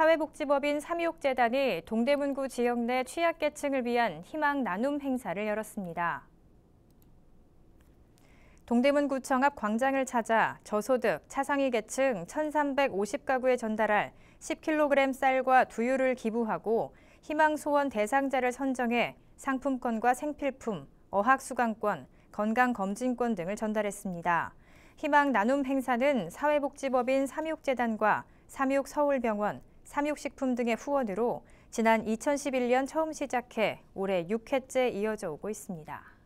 사회복지법인 삼육재단이 동대문구 지역 내 취약계층을 위한 희망 나눔 행사를 열었습니다. 동대문구청 앞 광장을 찾아 저소득, 차상위 계층 1,350가구에 전달할 10kg 쌀과 두유를 기부하고 희망소원 대상자를 선정해 상품권과 생필품, 어학수강권, 건강검진권 등을 전달했습니다. 희망 나눔 행사는 사회복지법인 삼육재단과 삼육서울병원, 삼육식품 등의 후원으로 지난 2011년 처음 시작해 올해 6회째 이어져 오고 있습니다.